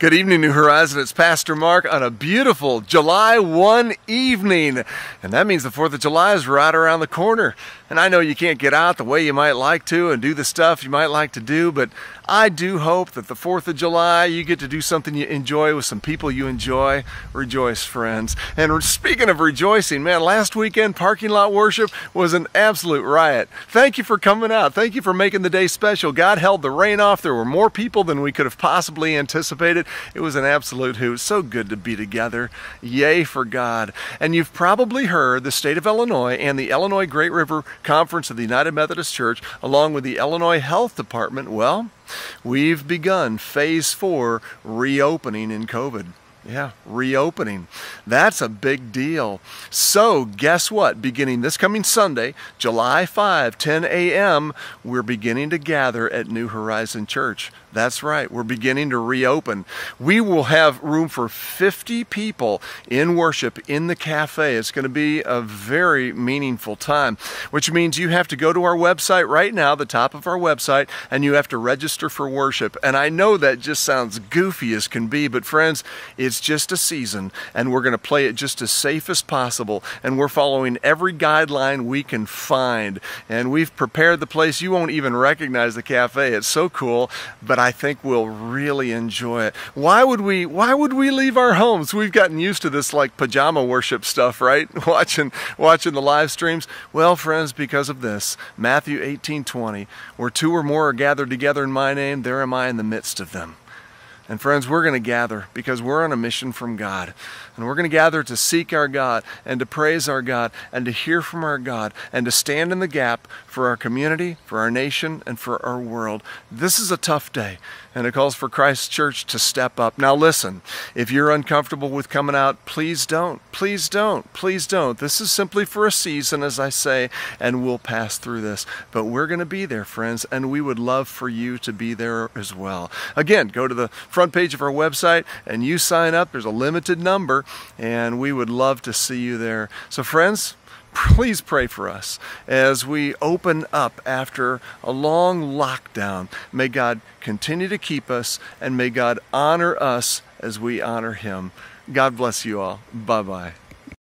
Good evening, New Horizon. It's Pastor Mark on a beautiful July 1 evening. And that means the 4th of July is right around the corner. And I know you can't get out the way you might like to and do the stuff you might like to do, but I do hope that the 4th of July you get to do something you enjoy with some people you enjoy. Rejoice, friends. And speaking of rejoicing, man, last weekend parking lot worship was an absolute riot. Thank you for coming out. Thank you for making the day special. God held the rain off. There were more people than we could have possibly anticipated. It was an absolute hoot. So good to be together. Yay for God. And you've probably heard the state of Illinois and the Illinois Great River Conference of the United Methodist Church, along with the Illinois Health Department. Well, we've begun phase four reopening in COVID. Yeah, reopening. That's a big deal. So, guess what? Beginning this coming Sunday, July 5, 10 a.m., we're beginning to gather at New Horizon Church. That's right, we're beginning to reopen. We will have room for 50 people in worship in the cafe. It's going to be a very meaningful time, which means you have to go to our website right now, the top of our website, and you have to register for worship. And I know that just sounds goofy as can be, but friends, it's it's just a season and we're going to play it just as safe as possible. And we're following every guideline we can find. And we've prepared the place. You won't even recognize the cafe. It's so cool, but I think we'll really enjoy it. Why would we, why would we leave our homes? We've gotten used to this like pajama worship stuff, right? Watching, watching the live streams. Well, friends, because of this, Matthew 18, 20, where two or more are gathered together in my name, there am I in the midst of them. And friends, we're going to gather because we're on a mission from God. And we're going to gather to seek our God and to praise our God and to hear from our God and to stand in the gap for our community, for our nation, and for our world. This is a tough day, and it calls for Christ's church to step up. Now, listen, if you're uncomfortable with coming out, please don't. Please don't. Please don't. This is simply for a season, as I say, and we'll pass through this. But we're going to be there, friends, and we would love for you to be there as well. Again, go to the front page of our website and you sign up. There's a limited number and we would love to see you there. So friends, please pray for us as we open up after a long lockdown. May God continue to keep us and may God honor us as we honor him. God bless you all. Bye bye.